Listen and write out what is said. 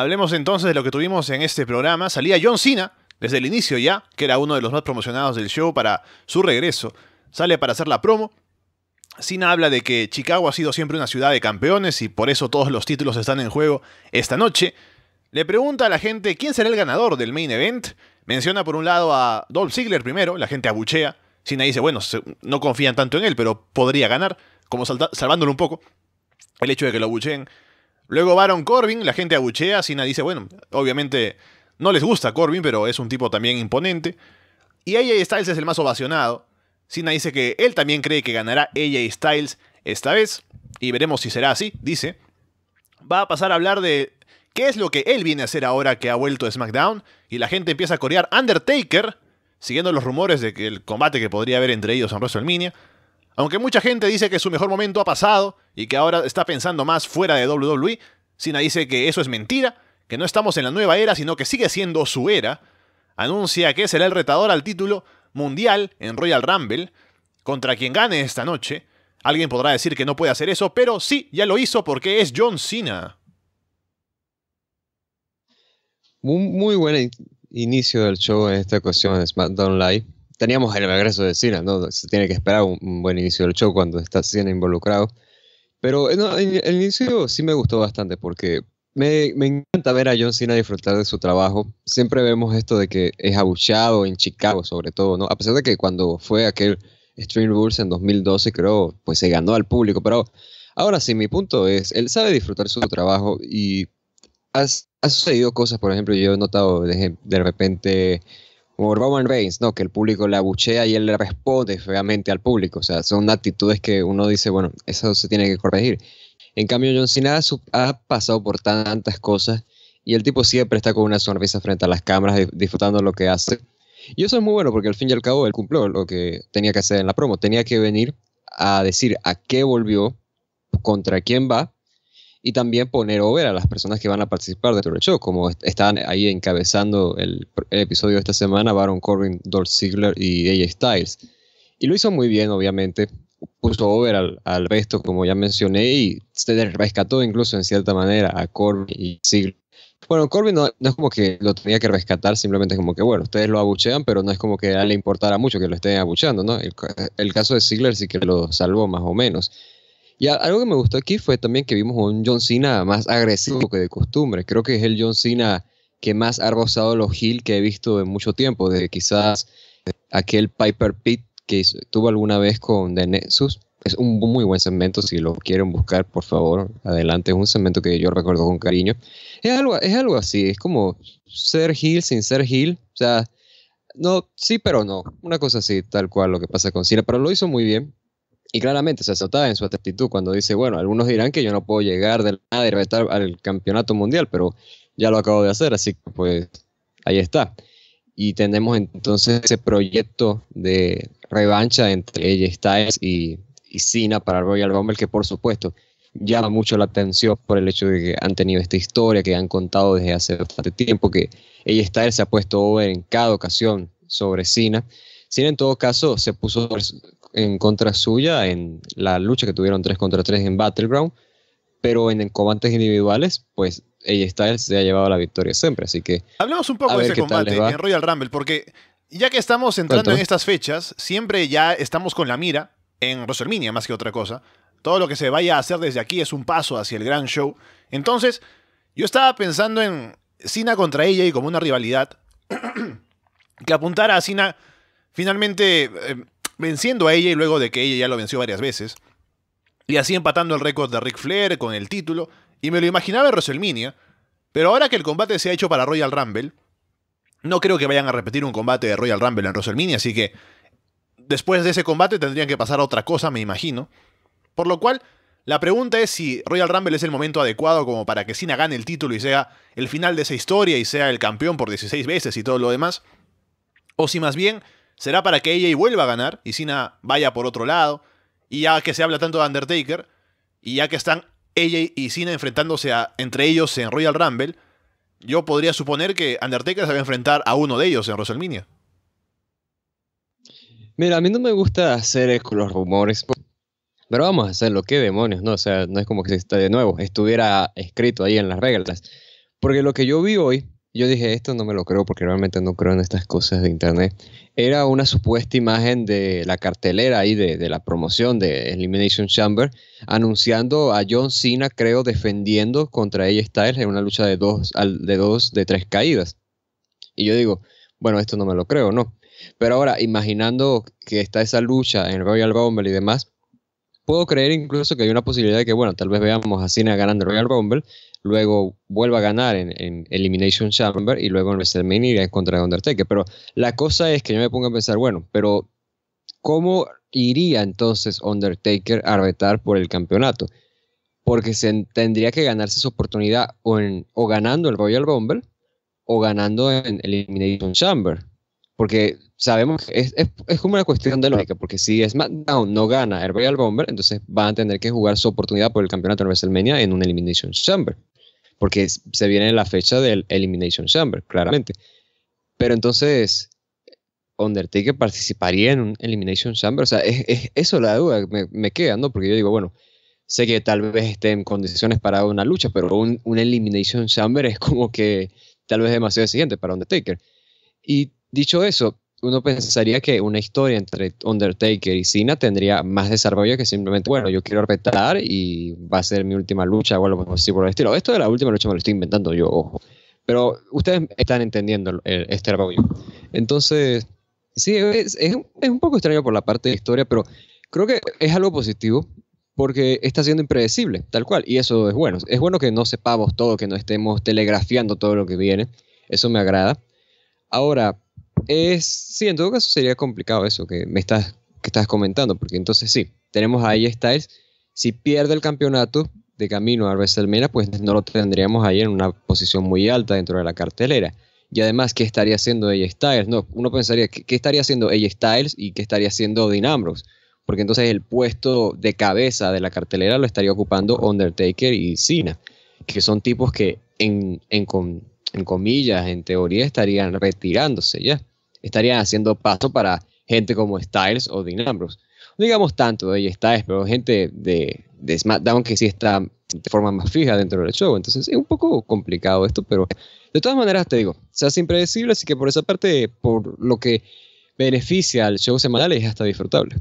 Hablemos entonces de lo que tuvimos en este programa. Salía John Cena, desde el inicio ya, que era uno de los más promocionados del show para su regreso. Sale para hacer la promo. Cena habla de que Chicago ha sido siempre una ciudad de campeones y por eso todos los títulos están en juego esta noche. Le pregunta a la gente quién será el ganador del main event. Menciona por un lado a Dolph Ziggler primero, la gente abuchea. Cena dice, bueno, no confían tanto en él, pero podría ganar, como salvándolo un poco. El hecho de que lo abucheen. Luego Baron Corbin, la gente aguchea, Cena dice, bueno, obviamente no les gusta Corbin, pero es un tipo también imponente. Y AJ Styles es el más ovacionado. Cena dice que él también cree que ganará AJ Styles esta vez. Y veremos si será así, dice. Va a pasar a hablar de qué es lo que él viene a hacer ahora que ha vuelto a SmackDown. Y la gente empieza a corear Undertaker, siguiendo los rumores de que el combate que podría haber entre ellos en WrestleMania. Aunque mucha gente dice que su mejor momento ha pasado y que ahora está pensando más fuera de WWE, Cena dice que eso es mentira, que no estamos en la nueva era, sino que sigue siendo su era. Anuncia que será el retador al título mundial en Royal Rumble, contra quien gane esta noche. Alguien podrá decir que no puede hacer eso, pero sí, ya lo hizo porque es John Cena. Muy, buen inicio del show en esta ocasión de SmackDown Live teníamos el regreso de Cena, ¿no? Se tiene que esperar un, buen inicio del show cuando está Cena involucrado. Pero eh, el, inicio sí me gustó bastante porque me, me, encanta ver a John Cena disfrutar de su trabajo. Siempre vemos esto de que es abuchado en Chicago, sobre todo, ¿no? A pesar de que cuando fue aquel Stream Rules en 2012, creo, pues se ganó al público. Pero ahora sí, mi punto es, él sabe disfrutar su trabajo y ha, sucedido cosas, por ejemplo, yo he notado de, de repente como Roman Reigns, ¿no? Que el público le abuchea y él le responde feamente al público. O sea, son actitudes que uno dice, bueno, eso se tiene que corregir. En cambio, John Cena ha pasado por tantas cosas y el tipo siempre está con una sonrisa frente a las cámaras disfrutando lo que hace. Y eso es muy bueno porque al fin y al cabo él cumplió lo que tenía que hacer en la promo. Tenía que venir a decir a qué volvió, contra quién va y también poner over a las personas que van a participar dentro del show, como están ahí encabezando el, episodio de esta semana Baron Corbin, Dolph Ziggler y AJ Styles. Y lo hizo muy bien, obviamente. Puso over al, resto, como ya mencioné, y se rescató incluso en cierta manera a Corbin y Ziggler. Bueno, Corbin no, es como que lo tenía que rescatar, simplemente como que, bueno, ustedes lo abuchean, pero no es como que a él le importara mucho que lo estén abucheando, ¿no? El, el caso de Ziggler sí que lo salvó más o menos. Y algo que me gustó aquí fue también que vimos un John Cena más agresivo que de costumbre. Creo que es el John Cena que más ha rozado los heel que he visto en mucho tiempo, de quizás eh, aquel Piper Pit que estuvo alguna vez con The Nexus. Es un muy buen segmento, si lo quieren buscar, por favor, adelante. Es un segmento que yo recuerdo con cariño. Es algo, es algo así, es como ser heel sin ser heel. O sea, no, sí, pero no. Una cosa así, tal cual lo que pasa con Cena, pero lo hizo muy bien y claramente se notaba en su actitud cuando dice, bueno, algunos dirán que yo no puedo llegar de nada y reventar al campeonato mundial, pero ya lo acabo de hacer, así que pues ahí está. Y tenemos entonces ese proyecto de revancha entre ella Styles y, y para Royal Rumble, que por supuesto llama mucho la atención por el hecho de que han tenido esta historia que han contado desde hace bastante tiempo, que ella está, se ha puesto over en cada ocasión sobre Cena. Cena en todo caso se puso en contra suya en la lucha que tuvieron 3 contra 3 en Battleground, pero en, combates individuales, pues ella Styles se ha llevado la victoria siempre, así que... Hablemos un poco de ese combate en Royal Rumble, porque ya que estamos entrando en estas fechas, siempre ya estamos con la mira en WrestleMania más que otra cosa. Todo lo que se vaya a hacer desde aquí es un paso hacia el gran show. Entonces, yo estaba pensando en Cena contra ella y como una rivalidad que apuntara a Cena finalmente eh, venciendo a ella y luego de que ella ya lo venció varias veces. Y así empatando el récord de Ric Flair con el título. Y me lo imaginaba en WrestleMania. Pero ahora que el combate se ha hecho para Royal Rumble, no creo que vayan a repetir un combate de Royal Rumble en WrestleMania. Así que después de ese combate tendrían que pasar otra cosa, me imagino. Por lo cual, la pregunta es si Royal Rumble es el momento adecuado como para que Cena gane el título y sea el final de esa historia y sea el campeón por 16 veces y todo lo demás. O si más bien será para que ella vuelva a ganar y Cena vaya por otro lado. Y ya que se habla tanto de Undertaker, y ya que están ella y Cena enfrentándose entre ellos en Royal Rumble, yo podría suponer que Undertaker se va a enfrentar a uno de ellos en WrestleMania. Mira, a mí no me gusta hacer los rumores, pero vamos a hacerlo, qué demonios, ¿no? O sea, no es como que se está de nuevo, estuviera escrito ahí en las reglas. Porque lo que yo vi hoy yo dije, esto no me lo creo porque realmente no creo en estas cosas de internet. Era una supuesta imagen de la cartelera ahí de, la promoción de Elimination Chamber, anunciando a John Cena, creo, defendiendo contra a Styles en una lucha de dos, de dos, de tres caídas. Y yo digo, bueno, esto no me lo creo, ¿no? Pero ahora, imaginando que está esa lucha en Royal Rumble y demás, puedo creer incluso que hay una posibilidad de que, bueno, tal vez veamos a Cena ganando el Royal Rumble, luego vuelva a ganar en, Elimination Chamber y luego en WrestleMania contra Undertaker. Pero la cosa es que yo me pongo a pensar, bueno, pero ¿cómo iría entonces Undertaker a retar por el campeonato? Porque se tendría que ganarse su oportunidad o ganando el Royal Rumble o ganando en Elimination Chamber porque sabemos que es, es, como una cuestión de lógica, porque si SmackDown no gana el Royal Bomber, entonces van a tener que jugar su oportunidad por el campeonato de WrestleMania en un Elimination Chamber, porque se viene la fecha del Elimination Chamber, claramente. Pero entonces, Undertaker participaría en un Elimination Chamber, o sea, es, eso la duda me, me queda, ¿no? Porque yo digo, bueno, sé que tal vez esté en condiciones para una lucha, pero un, un Elimination Chamber es como que tal vez demasiado exigente para Undertaker. Y Dicho eso, uno pensaría que una historia entre Undertaker y Cena tendría más desarrollo que simplemente, bueno, yo quiero respetar y va a ser mi última lucha o algo así por el estilo. Esto de la última lucha me lo estoy inventando yo, ojo. Pero ustedes están entendiendo este rollo. Entonces, sí, es, un poco extraño por la parte de historia, pero creo que es algo positivo porque está siendo impredecible, tal cual, y eso es bueno. Es bueno que no sepamos todo, que no estemos telegrafiando todo lo que viene. Eso me agrada. Ahora, es, sí, en todo caso sería complicado eso que me estás, que estás comentando, porque entonces sí, tenemos a AJ Styles. Si pierde el campeonato de camino a WrestleMania, pues no lo tendríamos ahí en una posición muy alta dentro de la cartelera. Y además, ¿qué estaría haciendo AJ Styles? No, uno pensaría, ¿qué, estaría haciendo AJ Styles y qué estaría haciendo Dean Porque entonces el puesto de cabeza de la cartelera lo estaría ocupando Undertaker y Cena, que son tipos que en, en comillas, en teoría, estarían retirándose ya estarían haciendo paso para gente como Styles o Dean Ambrose. No digamos tanto de Styles, pero gente de, de SmackDown que sí está de forma más fija dentro del show. Entonces es un poco complicado esto, pero de todas maneras te digo, se hace impredecible, así que por esa parte, por lo que beneficia al show semanal es hasta disfrutable.